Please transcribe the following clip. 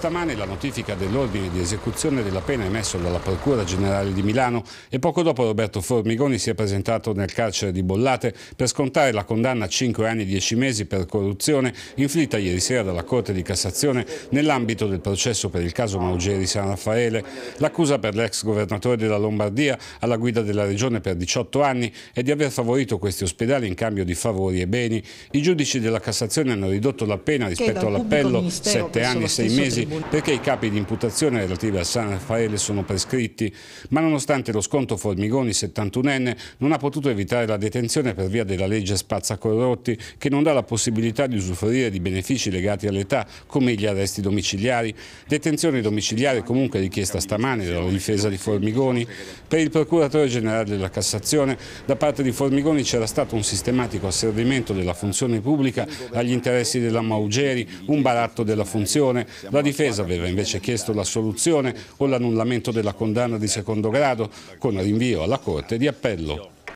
stamane la notifica dell'ordine di esecuzione della pena emesso dalla Procura Generale di Milano e poco dopo Roberto Formigoni si è presentato nel carcere di Bollate per scontare la condanna a 5 anni e 10 mesi per corruzione inflitta ieri sera dalla Corte di Cassazione nell'ambito del processo per il caso Maugeri San Raffaele. L'accusa per l'ex governatore della Lombardia alla guida della regione per 18 anni è di aver favorito questi ospedali in cambio di favori e beni. I giudici della Cassazione hanno ridotto la pena rispetto all'appello 7 anni e 6 mesi perché i capi di imputazione relativi a San Raffaele sono prescritti, ma nonostante lo sconto Formigoni, 71enne, non ha potuto evitare la detenzione per via della legge Spazzacorrotti che non dà la possibilità di usufruire di benefici legati all'età come gli arresti domiciliari. Detenzione domiciliare comunque richiesta stamane dalla difesa di Formigoni. Per il procuratore generale della Cassazione, da parte di Formigoni c'era stato un sistematico asservimento della funzione pubblica agli interessi della Maugeri, un baratto della funzione. La difesa difesa aveva invece chiesto l'assoluzione o l'annullamento della condanna di secondo grado con rinvio alla Corte di Appello.